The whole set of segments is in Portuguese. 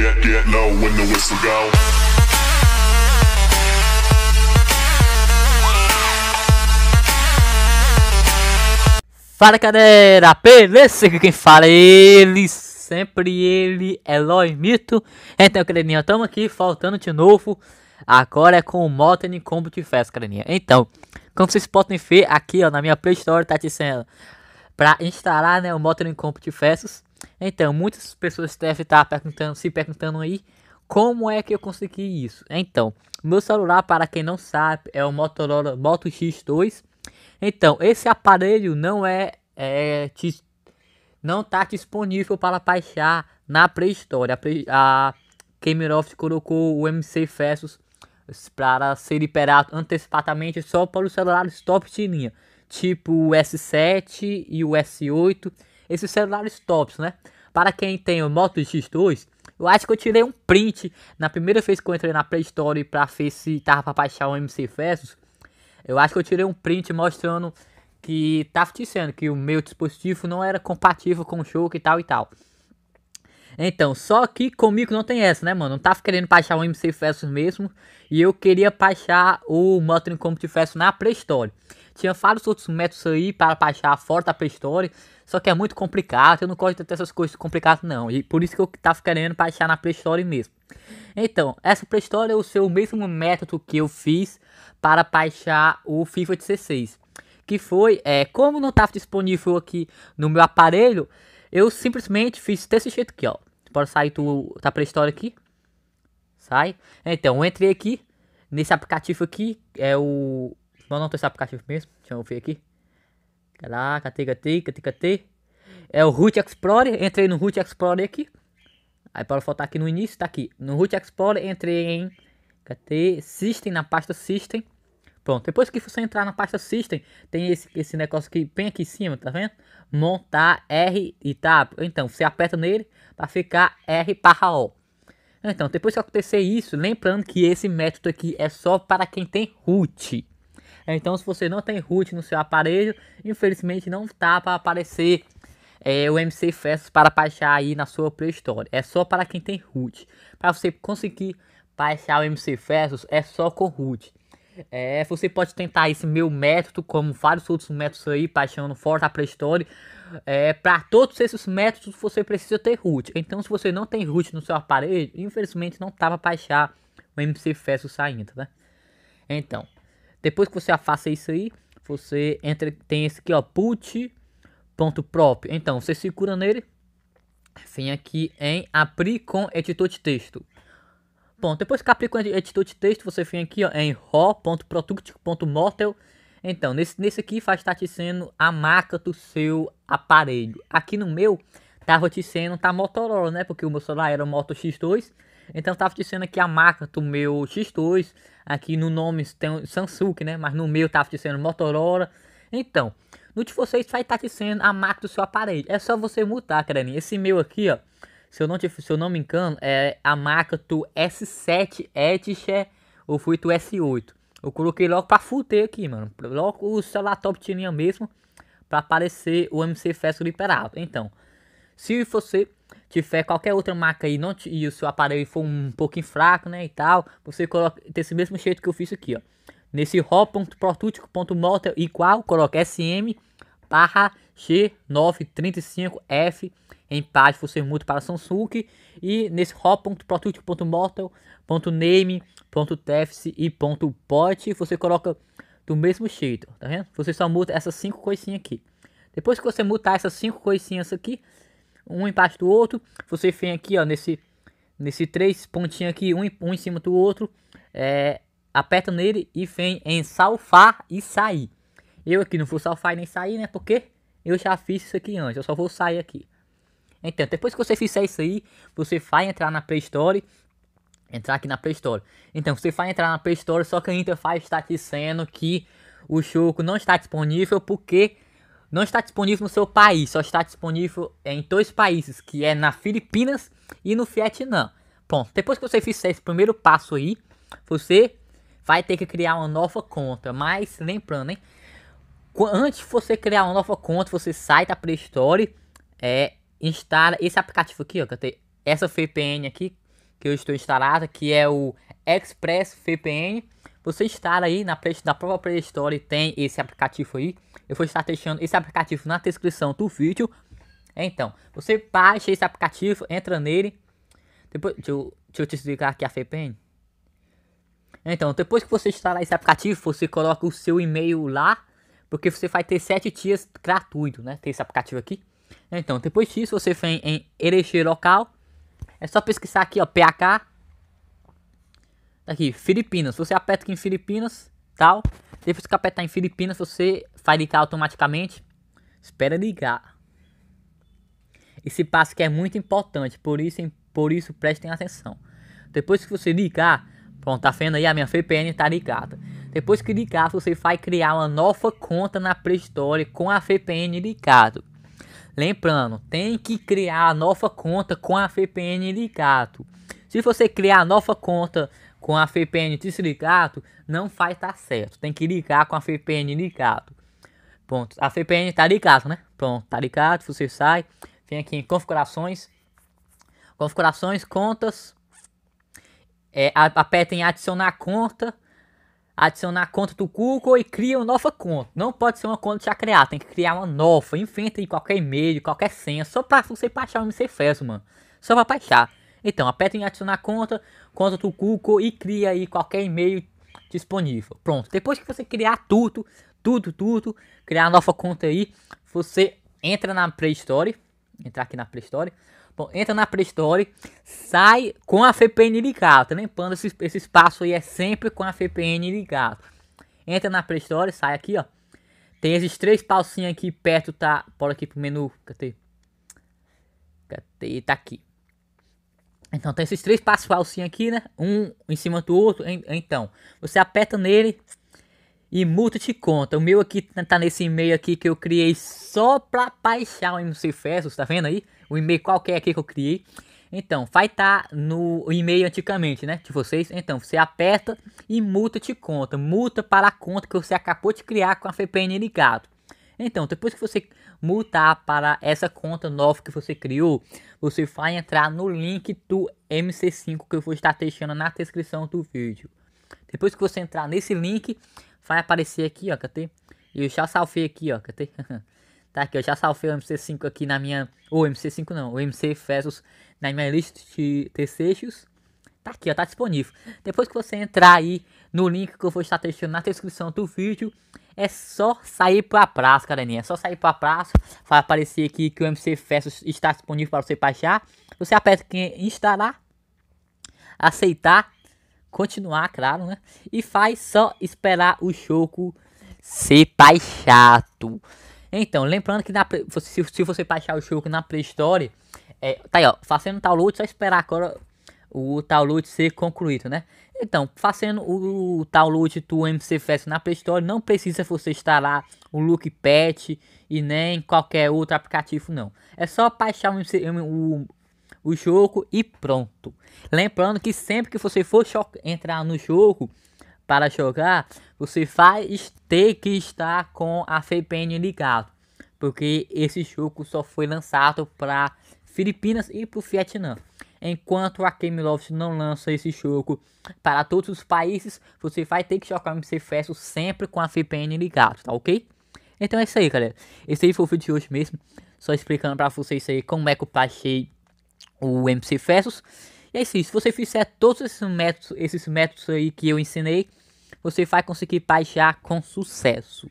get, get low when the whistle go. Fala galera, beleza? Quem fala é ele, sempre ele, Eloy Mito. Então, galerinha, estamos aqui, faltando de novo. Agora é com o Modern Combat Fest, galerinha. Então, como vocês podem ver aqui, ó, na minha Play Store tá dizendo para instalar, né, o Modern Combat Festus. Então, muitas pessoas devem estar perguntando, se perguntando aí como é que eu consegui isso. Então, meu celular, para quem não sabe, é o Motorola Moto X2. Então, esse aparelho não é, é não está disponível para baixar na pré-história. A Kemiroft colocou o MC Festus para ser liberado antecipadamente só para os celulares top de linha, tipo o S7 e o S8 esses celulares tops, né? Para quem tem o Moto X2, eu acho que eu tirei um print na primeira vez que eu entrei na Play Store para ver se tava para baixar o MC Versus. Eu acho que eu tirei um print mostrando que tava dizendo que o meu dispositivo não era compatível com o show e tal e tal. Então, só que comigo não tem essa, né, mano? não tava querendo baixar o MC Versus mesmo. E eu queria baixar o Moto Combat Versus na Play Store. Tinha vários outros métodos aí para baixar fora da pré Só que é muito complicado. Eu não gosto de ter essas coisas complicadas, não. E por isso que eu tava querendo baixar na pré mesmo. Então, essa pré é o seu mesmo método que eu fiz para baixar o FIFA 16. Que foi, é, como não estava disponível aqui no meu aparelho, eu simplesmente fiz desse jeito aqui, ó. Pode sair do, da pré aqui. Sai. Então, eu entrei aqui nesse aplicativo aqui é o Vamos não testar aplicativo mesmo. Deixa eu ver aqui. Caraca, cati, cati, cati, É o Root Explorer. Entrei no Root Explorer aqui. Aí para faltar aqui no início, tá aqui. No Root Explorer, entrei em System, na pasta System. Pronto, depois que você entrar na pasta System, tem esse, esse negócio que bem aqui em cima, tá vendo? Montar R e tá, Então, você aperta nele para ficar R barra O. Então, depois que acontecer isso, lembrando que esse método aqui é só para quem tem root. É, então, se você não tem root no seu aparelho, infelizmente não tá para aparecer é, o MC Festos para baixar aí na sua Play Store. É só para quem tem root. Para você conseguir baixar o MC Festos é só com root. É, você pode tentar esse meu método, como vários outros métodos aí, baixando fora da Play Store. É, para todos esses métodos você precisa ter root. Então, se você não tem root no seu aparelho, infelizmente não para baixar o MC Festos ainda, né? Então, depois que você afasta isso aí, você entra, tem esse aqui, ó, put.prop. Então, você segura nele, vem aqui em abrir com editor de texto. Bom, depois que abrir com editor de texto, você vem aqui ó, em raw.product.model. Então, nesse, nesse aqui vai estar te sendo a marca do seu aparelho. Aqui no meu, tava te sendo, tá Motorola, né? Porque o meu celular era o Moto X2. Então estava dizendo aqui a marca do meu X2, aqui no nome tem Samsung, né? Mas no meu estava dizendo Motorola. Então, no de vocês vai estar tá dizendo a marca do seu aparelho. É só você mudar, carinha. Esse meu aqui, ó, se eu não, te, se eu não me engano, é a marca do S7 Edge ou foi do S8. Eu coloquei logo para fuder aqui, mano. Logo o celular top tinha mesmo para aparecer o MC Fest liberado. Então, se você tiver qualquer outra marca aí não, e o seu aparelho for um pouquinho fraco, né, e tal, você coloca desse mesmo jeito que eu fiz aqui, ó. Nesse ro.protútico.motel igual, coloca SM barra G935F em paz, você muda para Samsung e nesse ro.protútico.motel.name.tefse e .pot você coloca do mesmo jeito, tá vendo? Você só muda essas cinco coisinhas aqui. Depois que você mudar essas cinco coisinhas aqui, um embaixo do outro. Você vem aqui, ó, nesse, nesse três pontinhos aqui, um, um em cima do outro. É, aperta nele e vem em salvar e sair. Eu aqui não vou salvar nem sair, né? Porque eu já fiz isso aqui antes, eu só vou sair aqui. Então, depois que você fizer isso aí, você vai entrar na Play Store. Entrar aqui na Play Store. Então, você vai entrar na Play Store, só que a interface está dizendo que o jogo não está disponível porque não está disponível no seu país, só está disponível em dois países, que é na Filipinas e no Vietnã. Bom, depois que você fizer esse primeiro passo aí, você vai ter que criar uma nova conta. Mas lembrando, hein? Antes de você criar uma nova conta, você sai da Play Store, é, instala esse aplicativo aqui, ó, que eu tenho essa VPN aqui que eu estou instalada, que é o Express VPN você estar aí na, na própria Play Store tem esse aplicativo aí. Eu vou estar deixando esse aplicativo na descrição do vídeo. Então, você baixa esse aplicativo, entra nele. Depois, deixa eu, deixa eu aqui a VPN Então, depois que você instalar esse aplicativo, você coloca o seu e-mail lá, porque você vai ter 7 dias gratuito, né? Tem esse aplicativo aqui. Então, depois disso, você vem em eleger local. É só pesquisar aqui, ó, PH Aqui, Filipinas. Você aperta aqui em Filipinas, tal. Depois que apertar em Filipinas, você vai ligar automaticamente. Espera ligar. Esse passo que é muito importante, por isso, por isso prestem atenção. Depois que você ligar, pronto, tá vendo aí a minha VPN tá ligada. Depois que ligar, você vai criar uma nova conta na Play Store com a VPN ligado. Lembrando, tem que criar a nova conta com a VPN ligado. Se você criar a nova conta com a FPN desligado, não faz tá certo. Tem que ligar com a FPN ligado Pronto, A FPN tá ligado, né? Pronto, tá ligado, você sai. Vem aqui em configurações. Configurações, contas. É, aperta em adicionar conta. Adicionar conta do Google e cria uma nova conta. Não pode ser uma conta já criada, tem que criar uma nova. Inventa em qualquer e-mail, qualquer senha, só pra você baixar o MC Fest, mano. Só pra baixar. Então, aperta em adicionar conta, conta do Google e cria aí qualquer e-mail disponível. Pronto. Depois que você criar tudo, tudo, tudo, criar a nova conta aí, você entra na Play Store, entrar aqui na Play Store. Bom, entra na Play Store, sai com a VPN ligada, tá limpando esse, esse espaço aí é sempre com a VPN ligada. Entra na Play Store, sai aqui, ó. Tem esses três pausinhos aqui perto, tá? Bora aqui pro menu, cadê? Cadê? Tá aqui. Então tem esses três passos falsinhos aqui, né? Um em cima do outro. Então, você aperta nele e multa te conta. O meu aqui tá, tá nesse e-mail aqui que eu criei só pra baixar o MC você tá vendo aí? O e-mail qualquer aqui que eu criei. Então, vai estar tá no e-mail antigamente, né? De vocês. Então, você aperta e multa te conta. Multa para a conta que você acabou de criar com a VPN ligado. Então, depois que você multar para essa conta nova que você criou, você vai entrar no link do MC5 que eu vou estar deixando na descrição do vídeo. Depois que você entrar nesse link, vai aparecer aqui, ó, cadê? Eu já salvei aqui, ó, cadê? tá aqui, eu já salvei o MC5 aqui na minha... o MC5 não, o MC Fezos na minha lista de desejos. Tá aqui, ó, tá disponível. Depois que você entrar aí no link que eu vou estar deixando na descrição do vídeo, é só sair pra praça, carinha. É só sair pra praça. Vai aparecer aqui que o MC Fest está disponível para você baixar. Você aperta em instalar, aceitar, continuar, claro, né? E faz só esperar o choco ser baixado. Então, lembrando que na, se, se você baixar o jogo na Play Store, é, tá aí, ó, fazendo tal download, só esperar agora o tal loot ser concluído, né? Então, fazendo o, o tal loot do MCFS na Play Store, não precisa você instalar o Look Pet e nem qualquer outro aplicativo, não. É só baixar o, o, o jogo e pronto. Lembrando que sempre que você for entrar no jogo para jogar, você vai ter que estar com a VPN ligado, porque esse jogo só foi lançado para Filipinas e para o Vietnã. Enquanto a Kamiloft não lança esse choco para todos os países, você vai ter que chocar o MC Festo sempre com a VPN ligado, tá ok? Então é isso aí, galera. Esse aí foi o vídeo de hoje mesmo. Só explicando para vocês aí como é que eu baixei o MC Festus. E é isso aí. Se você fizer todos esses métodos, esses métodos aí que eu ensinei, você vai conseguir baixar com sucesso.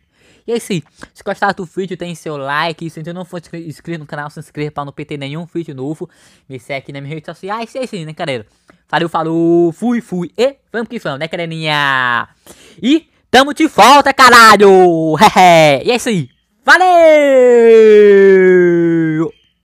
E é isso aí. Se gostaram do vídeo, tem seu like. se ainda não for inscrito no canal, se inscreva para não perder nenhum vídeo novo. Me segue aqui nas minhas redes sociais. E é isso aí, né, galera? Valeu, falou, fui, fui. E vamos que vamos, né, galerinha? E tamo de volta, caralho! e é isso aí. Valeu!